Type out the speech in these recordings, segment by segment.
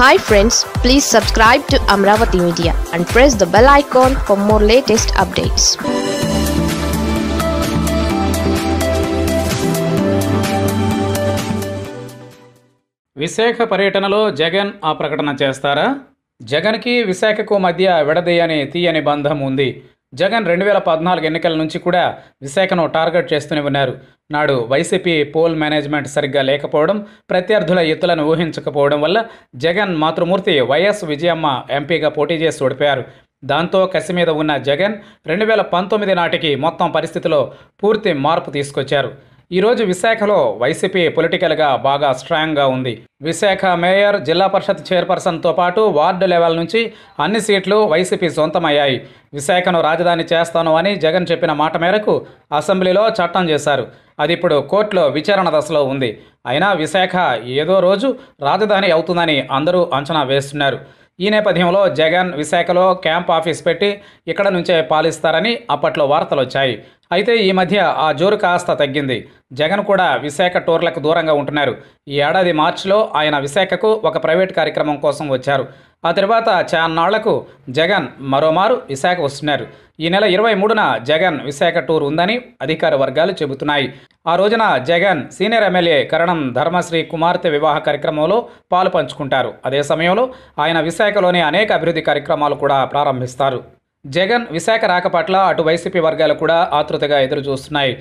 hi friends please subscribe to Amaravati media and press the bell icon for more latest updates Visakha పర్యటనలో జగన్ ఆ ప్రకటన చేస్తారా జగన్కి విశాఖకు మధ్య విడదీయని తీయని బంధం ఉంది జగన్ రెండు వేల పద్నాలుగు ఎన్నికల నుంచి కూడా విశాఖను టార్గెట్ చేస్తూనే ఉన్నారు నాడు వైసీపీ పోల్ మేనేజ్మెంట్ సరిగ్గా లేకపోవడం ప్రత్యర్థుల ఎత్తులను ఊహించకపోవడం వల్ల జగన్ మాతృమూర్తి వైఎస్ విజయమ్మ ఎంపీగా పోటీ చేసి ఓడిపోయారు దాంతో కసి మీద ఉన్న జగన్ రెండు వేల పంతొమ్మిది నాటికి మొత్తం పరిస్థితిలో పూర్తి మార్పు తీసుకొచ్చారు ఈరోజు విశాఖలో వైసీపీ పొలిటికల్గా బాగా స్ట్రాంగ్గా ఉంది విశాఖ మేయర్ జిల్లా పరిషత్ చైర్పర్సన్తో పాటు వార్డు లెవెల్ నుంచి అన్ని సీట్లు వైసీపీ సొంతమయ్యాయి విశాఖను రాజధాని చేస్తాను అని జగన్ చెప్పిన మాట మేరకు అసెంబ్లీలో చట్టం చేశారు అది ఇప్పుడు కోర్టులో విచారణ దశలో ఉంది అయినా విశాఖ ఏదో రోజు రాజధాని అవుతుందని అందరూ అంచనా వేస్తున్నారు ఈ నేపథ్యంలో జగన్ విశాఖలో క్యాంప్ ఆఫీస్ పెట్టి ఇక్కడ నుంచే పాలిస్తారని అప్పట్లో వార్తలు వచ్చాయి అయితే ఈ మధ్య ఆ జోరు కాస్త తగ్గింది జగన్ కూడా విశాఖ టూర్లకు దూరంగా ఉంటున్నారు ఈ ఏడాది మార్చిలో ఆయన విశాఖకు ఒక ప్రైవేట్ కార్యక్రమం కోసం వచ్చారు ఆ తర్వాత చాన్నాళ్లకు జగన్ మరోమారు విశాఖ వస్తున్నారు ఈ నెల ఇరవై మూడున జగన్ విశాఖ టూర్ ఉందని అధికార వర్గాలు చెబుతున్నాయి ఆ రోజున జగన్ సీనియర్ ఎమ్మెల్యే కరణం ధర్మశ్రీ కుమార్తె వివాహ కార్యక్రమంలో పాలు పంచుకుంటారు అదే సమయంలో ఆయన విశాఖలోని అనేక అభివృద్ధి కార్యక్రమాలు కూడా ప్రారంభిస్తారు జగన్ విశాఖ రాక పట్ల అటు వైసీపీ వర్గాలు కూడా ఆతృతగా ఎదురు చూస్తున్నాయి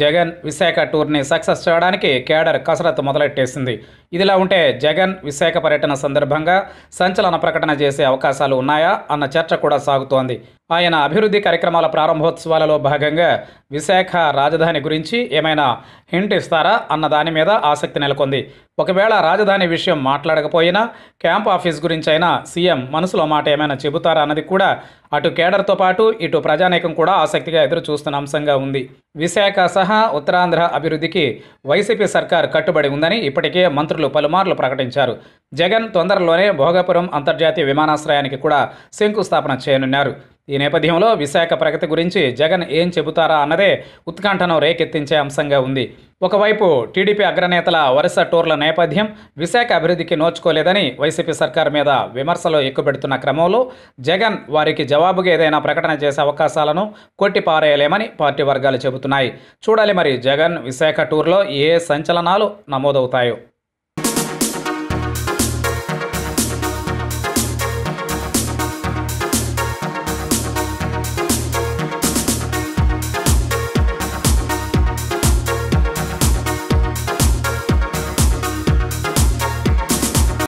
జగన్ విశాఖ టూర్ని సక్సెస్ చేయడానికి కేడర్ కసరత్తు మొదలెట్టేసింది ఇదిలా ఉంటే జగన్ విశాఖ పర్యటన సందర్భంగా సంచలన ప్రకటన చేసే అవకాశాలు ఉన్నాయా అన్న చర్చ కూడా సాగుతోంది ఆయన అభివృద్ధి కార్యక్రమాల ప్రారంభోత్సవాలలో భాగంగా విశాఖ రాజధాని గురించి ఏమైనా హింట్ ఇస్తారా అన్న దాని మీద ఆసక్తి నెలకొంది ఒకవేళ రాజధాని విషయం మాట్లాడకపోయినా క్యాంప్ ఆఫీస్ గురించి అయినా సీఎం మనసులో మాట ఏమైనా చెబుతారా అన్నది కూడా అటు కేడర్తో పాటు ఇటు ప్రజానేకం కూడా ఆసక్తిగా ఎదురు చూస్తున్న అంశంగా ఉంది విశాఖ సహా ఉత్తరాంధ్ర అభివృద్ధికి వైసీపీ సర్కార్ కట్టుబడి ఉందని ఇప్పటికే మంత్రులు అధికారులు పలుమార్లు ప్రకటించారు జగన్ తొందరలోనే భోగపురం అంతర్జాతీయ విమానాశ్రయానికి కూడా శంకుస్థాపన చేయనున్నారు ఈ నేపథ్యంలో విశాఖ ప్రగతి గురించి జగన్ ఏం చెబుతారా అన్నదే ఉత్కంఠను రేకెత్తించే అంశంగా ఉంది ఒకవైపు టీడీపీ అగ్రనేతల వరుస టూర్ల నేపథ్యం విశాఖ అభివృద్ధికి నోచుకోలేదని వైసీపీ సర్కార్ మీద విమర్శలు ఎక్కుపెడుతున్న క్రమంలో జగన్ వారికి జవాబుగా ఏదైనా ప్రకటన చేసే అవకాశాలను కొట్టిపారేయలేమని పార్టీ వర్గాలు చెబుతున్నాయి చూడాలి మరి జగన్ విశాఖ టూర్లో ఏ సంచలనాలు నమోదవుతాయో